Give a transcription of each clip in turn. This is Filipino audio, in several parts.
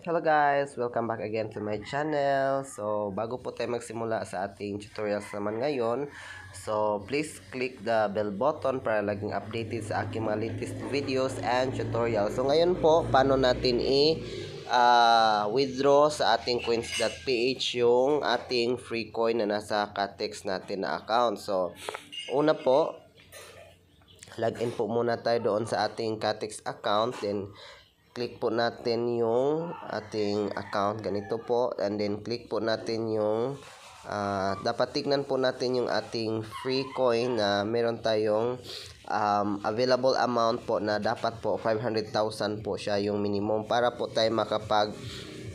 Hello guys! Welcome back again to my channel. So, bago po tayo magsimula sa ating tutorials naman ngayon, so please click the bell button para laging updated sa aking mga latest videos and tutorials. So, ngayon po, paano natin i- uh, withdraw sa ating coins.ph yung ating free coin na nasa Catex natin na account. So, una po, login po muna tayo doon sa ating Catex account. Then, click po natin yung ating account ganito po and then click po natin yung uh, dapat tignan po natin yung ating free coin na meron tayong um, available amount po na dapat po 500,000 po siya yung minimum para po tayo makapag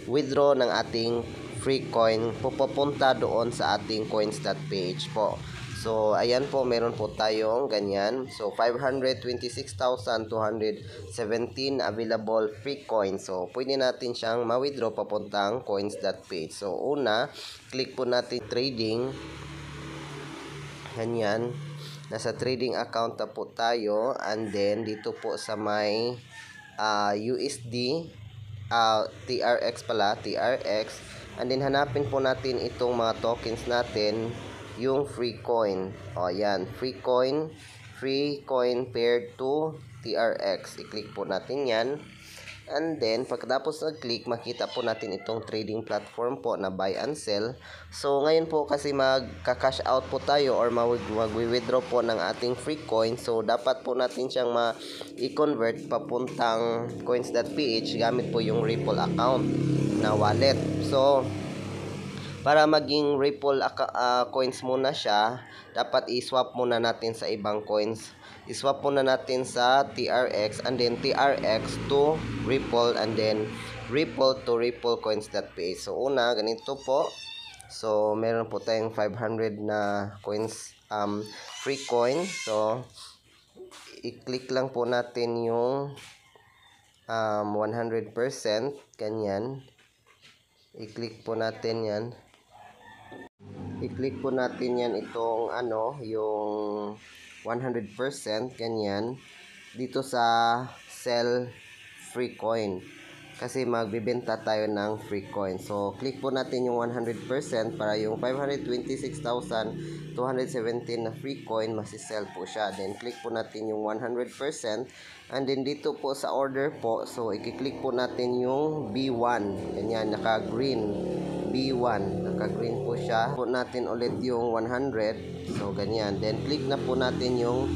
withdraw ng ating free coin pupunta doon sa ating coins.ph po So, ayan po, meron po tayong ganyan. So, 526,217 available free coins. So, pwede natin siyang ma-withdraw papuntang coins.page. So, una, click po natin trading. Ganyan. Nasa trading account na po tayo. And then, dito po sa may uh, ah, USD, uh, ah, TRX pala, TRX. And then, hanapin po natin itong mga tokens natin yung free coin. O, yan. Free coin. Free coin paired to TRX. I-click po natin yan. And then, pagkatapos nag-click, makita po natin itong trading platform po na buy and sell. So, ngayon po kasi magka-cash out po tayo or mag-withdraw po ng ating free coin. So, dapat po natin siyang ma-convert papuntang coins.ph gamit po yung Ripple account na wallet. So, para maging Ripple uh, coins muna siya, dapat i-swap muna natin sa ibang coins. I-swap muna natin sa TRX and then TRX to Ripple and then Ripple to Ripple coins.ph. So una, ganito po. So meron po tayong 500 na coins um free coin. So i-click lang po natin yung um, 100%, ganyan. I-click po natin yan i-click po natin yan itong ano, yung 100% kanyan dito sa sell free coin kasi magbebenta tayo ng free coin. So, click po natin yung 100% para yung 526,217 na free coin, masisell po siya. Then, click po natin yung 100%. And then, dito po sa order po, so, i-click po natin yung B1. Ganyan, naka-green. B1 naka-green po siya. Put natin ulit yung 100. So, ganyan. Then, click na po natin yung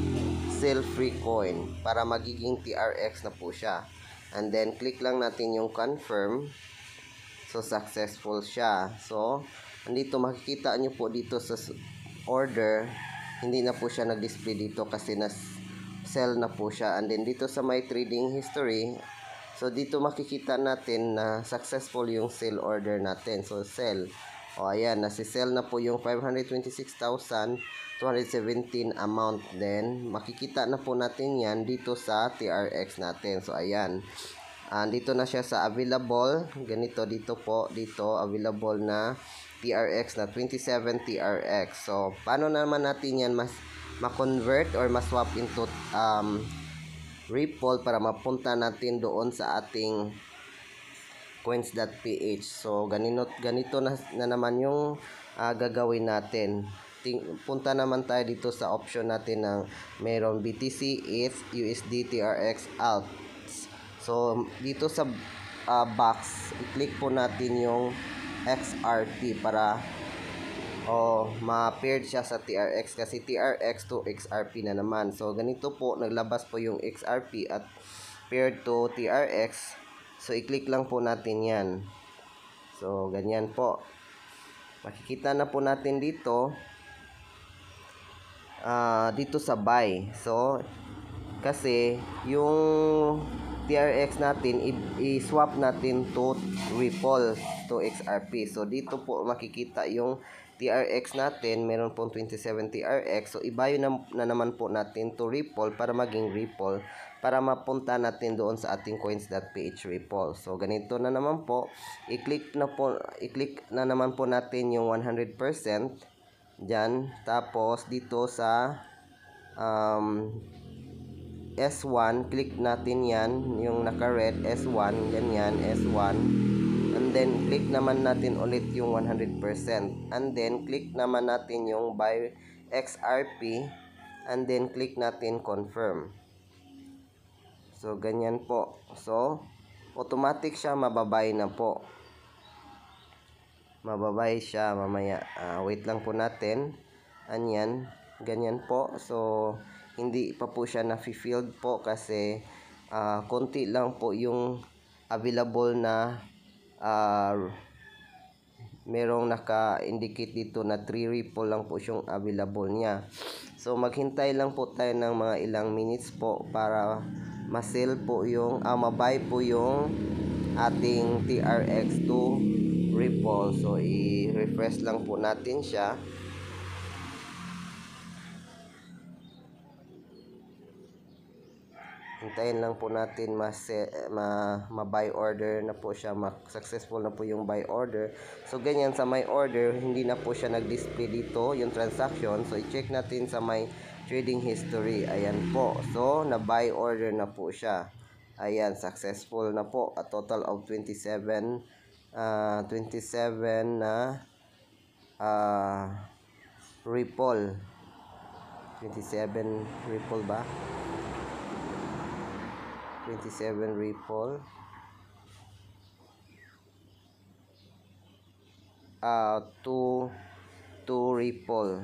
sell free coin para magiging TRX na po siya. And then, click lang natin yung confirm. So, successful siya. So, andito makikita nyo po dito sa order, hindi na po siya nag-display dito kasi na sell na po siya. And then, dito sa my trading history, So, dito makikita natin na successful yung sale order natin. So, sell. O ayan, nasisell na po yung 526,217 amount din. Makikita na po natin yan dito sa TRX natin. So ayan, uh, dito na siya sa available. Ganito dito po, dito available na TRX na 27 TRX. So paano naman natin yan mas ma-convert or ma-swap into um, Ripple para mapunta natin doon sa ating coins.ph. So ganito ganito na, na naman yung uh, gagawin natin. Ting, punta naman tayo dito sa option natin ng mayroon BTC, ETH, USDT, TRX, ALT So dito sa uh, box, i-click po natin yung XRP para o oh, ma-paired siya sa TRX kasi TRX to XRP na naman. So ganito po naglabas po yung XRP at paired to TRX So, i-click lang po natin yan. So, ganyan po. Makikita na po natin dito. Uh, dito sa buy. So, kasi yung TRX natin, i-swap natin to Ripple to XRP. So, dito po makikita yung TRX natin. Meron pong 27 TRX. So, ibayo na, na naman po natin to Ripple para maging Ripple para mapunta natin doon sa ating coins.ph repo. So ganito na naman po, i-click na po i-click na naman po natin yung 100% diyan tapos dito sa um, S1 click natin yan yung naka red S1 ganyan S1 and then click naman natin ulit yung 100% and then click naman natin yung buy XRP and then click natin confirm So, ganyan po. So, automatic siya, mababay na po. Mababay siya mamaya. Uh, wait lang po natin. Anyan. Ganyan po. So, hindi pa po siya na-filled po kasi uh, konti lang po yung available na uh, merong naka-indicate dito na 3 ripple lang po siyang available niya. So maghintay lang po tayo ng mga ilang minutes po para ma-sell po yung ah, mabay po yung ating TRX2 ripple. So i-refresh lang po natin siya. Hintayin lang po natin ma, eh, ma buy order na po siya, successful na po yung buy order. So ganyan sa my order, hindi na po siya nag-display dito yung transaction. So i-check natin sa my trading history. Ayan po. So na buy order na po siya. Ayan, successful na po. A total of 27 uh, 27 na uh, Ripple 27 Ripple ba? 27 ripple uh, 2 2 ripple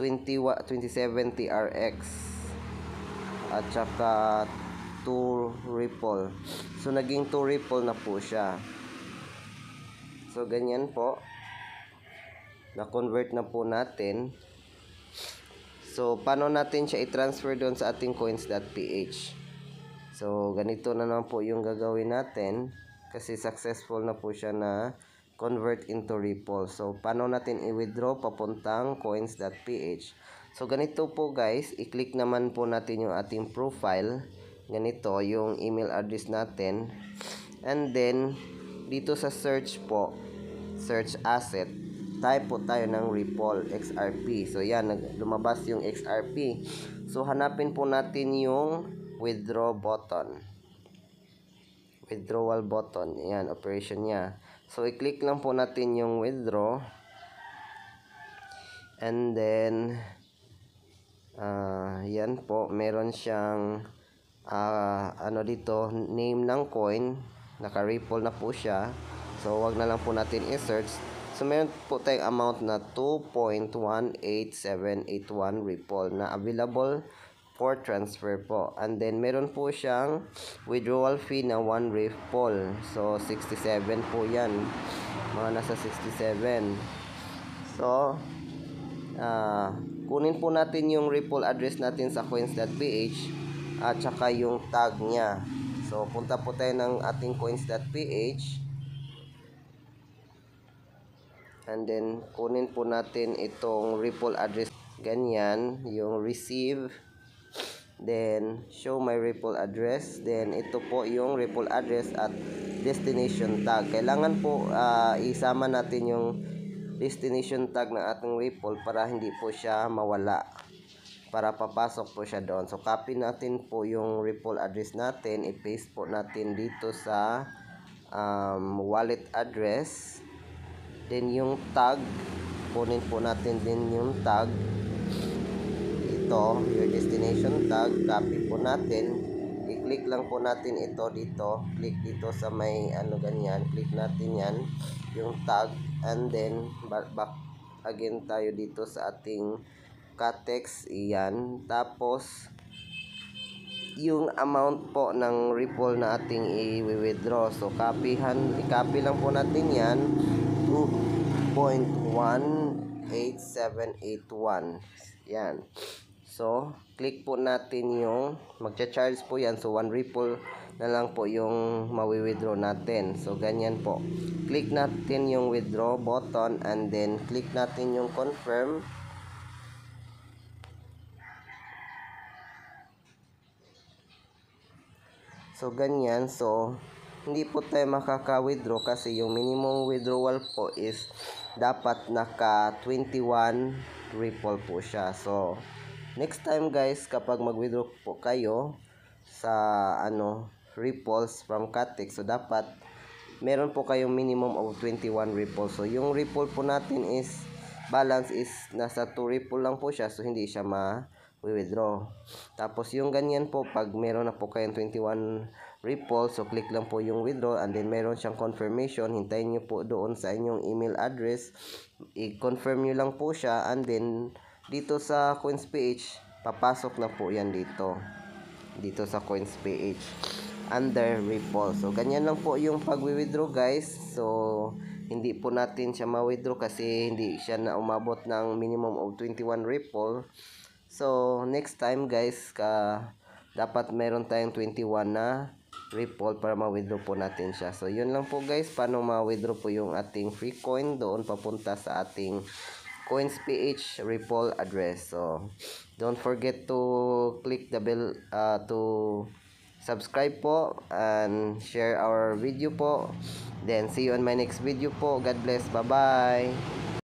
20 27 TRX at saka 2 ripple so naging 2 ripple na po siya so ganyan po na convert na po natin so paano natin siya i-transfer doon sa ating coins.ph So, ganito na naman po yung gagawin natin kasi successful na po siya na convert into Ripple. So, paano natin i-withdraw papuntang coins.ph. So, ganito po guys, i-click naman po natin yung ating profile. Ganito, yung email address natin. And then, dito sa search po, search asset, type po tayo ng Ripple XRP. So, yan, lumabas yung XRP. So, hanapin po natin yung withdraw button. Withdrawal button. Yan, operation niya. So, i-click lang po natin yung withdraw. And then, uh, yan po, meron siyang uh, ano dito, name ng coin. Naka-ripple na po siya. So, wag na lang po natin i-search. So, meron po tayong amount na 2.18781 ripple na available for transfer po. And then, meron po siyang withdrawal fee na 1 reef poll. So, 67 po yan. Mga nasa 67. So, uh, kunin po natin yung ripple address natin sa coins.ph at saka yung tag niya. So, punta po tayo ng ating coins.ph and then kunin po natin itong ripple address ganyan, yung receive Then, show my ripple address. Then, ito po yung ripple address at destination tag. Kailangan po uh, isama natin yung destination tag ng ating ripple para hindi po siya mawala. Para papasok po siya doon. So, copy natin po yung ripple address natin. I-paste po natin dito sa um, wallet address. Then, yung tag. Kunin po natin din yung tag dito, your destination tag, copy po natin. I-click lang po natin ito dito. Click dito sa may ano ganyan. Click natin yan, yung tag. And then, back, again tayo dito sa ating catex. Iyan. Tapos, yung amount po ng ripple na ating i-withdraw. So, copyhan, i-copy lang po natin yan. 2.18781. Yan. So, click po natin yung magcha-charge po yan. So, one ripple na lang po yung mawi-withdraw natin. So, ganyan po. Click natin yung withdraw button and then click natin yung confirm. So, ganyan. So, hindi po tayo makaka-withdraw kasi yung minimum withdrawal po is dapat naka 21 ripple po siya. So, Next time guys, kapag mag-withdraw po kayo sa ano, ripples from Katik, so dapat meron po kayong minimum of 21 ripples. So yung ripple po natin is balance is nasa 2 ripple lang po siya so hindi siya ma withdraw. Tapos yung ganyan po pag meron na po kayong 21 ripple so click lang po yung withdraw and then meron siyang confirmation hintayin niyo po doon sa inyong email address i-confirm niyo lang po siya and then dito sa Coins PH papasok na po yan dito dito sa Coins PH under Ripple so ganyan lang po yung pag-withdraw guys so hindi po natin siya ma-withdraw kasi hindi siya na umabot ng minimum of 21 Ripple so next time guys ka dapat meron tayong 21 na Ripple para ma-withdraw po natin siya so yun lang po guys paano ma-withdraw po yung ating free coin doon papunta sa ating coins ph ripple address so don't forget to click the bell uh, to subscribe po and share our video po then see you on my next video po god bless bye bye